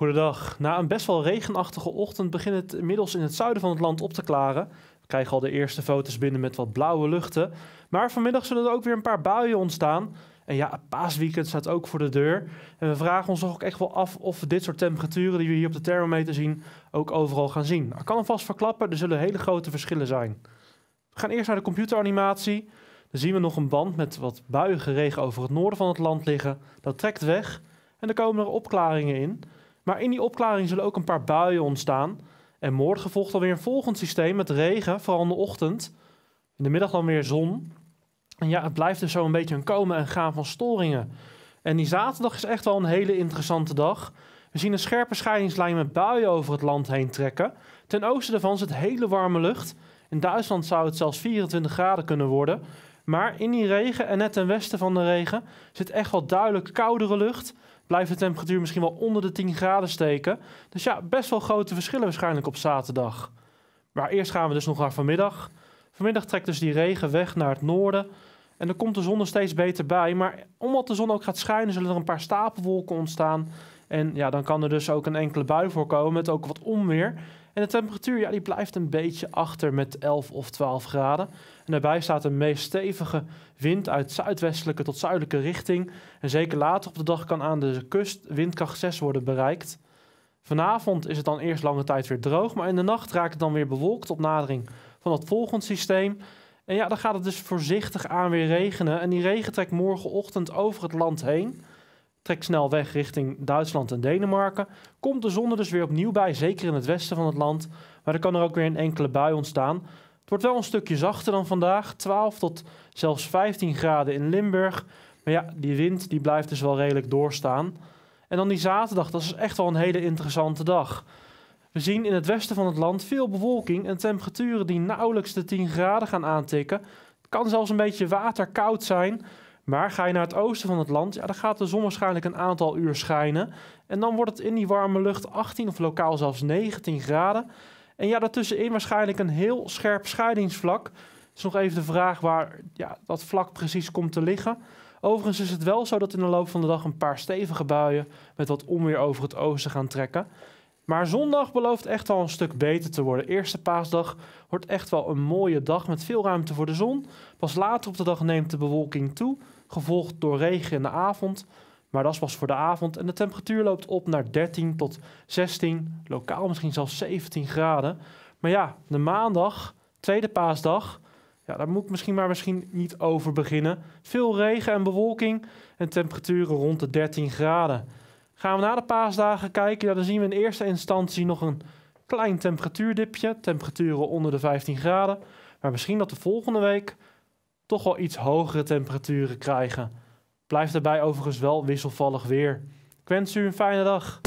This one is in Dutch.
Goedendag. Na een best wel regenachtige ochtend begint het inmiddels in het zuiden van het land op te klaren. We krijgen al de eerste foto's binnen met wat blauwe luchten. Maar vanmiddag zullen er ook weer een paar buien ontstaan. En ja, paasweekend staat ook voor de deur. En we vragen ons toch ook echt wel af of we dit soort temperaturen die we hier op de thermometer zien, ook overal gaan zien. Ik nou, kan alvast verklappen, er zullen hele grote verschillen zijn. We gaan eerst naar de computeranimatie. Dan zien we nog een band met wat buiige regen over het noorden van het land liggen. Dat trekt weg en er komen er opklaringen in. Maar in die opklaring zullen ook een paar buien ontstaan. En morgen volgt alweer een volgend systeem met regen, vooral in de ochtend. In de middag dan weer zon. En ja, het blijft dus zo een beetje een komen en gaan van storingen. En die zaterdag is echt wel een hele interessante dag. We zien een scherpe scheidingslijn met buien over het land heen trekken. Ten oosten daarvan zit hele warme lucht. In Duitsland zou het zelfs 24 graden kunnen worden. Maar in die regen en net ten westen van de regen zit echt wel duidelijk koudere lucht. Blijft de temperatuur misschien wel onder de 10 graden steken. Dus ja, best wel grote verschillen waarschijnlijk op zaterdag. Maar eerst gaan we dus nog naar vanmiddag. Vanmiddag trekt dus die regen weg naar het noorden. En dan komt de zon er steeds beter bij. Maar omdat de zon ook gaat schijnen, zullen er een paar stapelwolken ontstaan. En ja, dan kan er dus ook een enkele bui voorkomen met ook wat onweer. En de temperatuur ja, die blijft een beetje achter met 11 of 12 graden. En daarbij staat een meest stevige wind uit zuidwestelijke tot zuidelijke richting. En zeker later op de dag kan aan de kust windkracht 6 worden bereikt. Vanavond is het dan eerst lange tijd weer droog, maar in de nacht raakt het dan weer bewolkt op nadering van het volgend systeem. En ja, dan gaat het dus voorzichtig aan weer regenen. En die regen trekt morgenochtend over het land heen trekt snel weg richting Duitsland en Denemarken. Komt de zon er dus weer opnieuw bij, zeker in het westen van het land. Maar er kan er ook weer een enkele bui ontstaan. Het wordt wel een stukje zachter dan vandaag, 12 tot zelfs 15 graden in Limburg. Maar ja, die wind die blijft dus wel redelijk doorstaan. En dan die zaterdag, dat is echt wel een hele interessante dag. We zien in het westen van het land veel bewolking en temperaturen die nauwelijks de 10 graden gaan aantikken. Het kan zelfs een beetje waterkoud zijn. Maar ga je naar het oosten van het land, ja, dan gaat de zon waarschijnlijk een aantal uur schijnen. En dan wordt het in die warme lucht 18 of lokaal zelfs 19 graden. En ja, daartussenin waarschijnlijk een heel scherp scheidingsvlak. Het is nog even de vraag waar ja, dat vlak precies komt te liggen. Overigens is het wel zo dat in de loop van de dag een paar stevige buien met wat onweer over het oosten gaan trekken. Maar zondag belooft echt al een stuk beter te worden. Eerste paasdag wordt echt wel een mooie dag met veel ruimte voor de zon. Pas later op de dag neemt de bewolking toe, gevolgd door regen in de avond. Maar dat is pas voor de avond en de temperatuur loopt op naar 13 tot 16, lokaal misschien zelfs 17 graden. Maar ja, de maandag, tweede paasdag, ja, daar moet ik misschien maar misschien niet over beginnen. Veel regen en bewolking en temperaturen rond de 13 graden. Gaan we naar de paasdagen kijken, ja, dan zien we in eerste instantie nog een klein temperatuurdipje. Temperaturen onder de 15 graden. Maar misschien dat we volgende week toch wel iets hogere temperaturen krijgen. Blijft daarbij overigens wel wisselvallig weer. Ik wens u een fijne dag.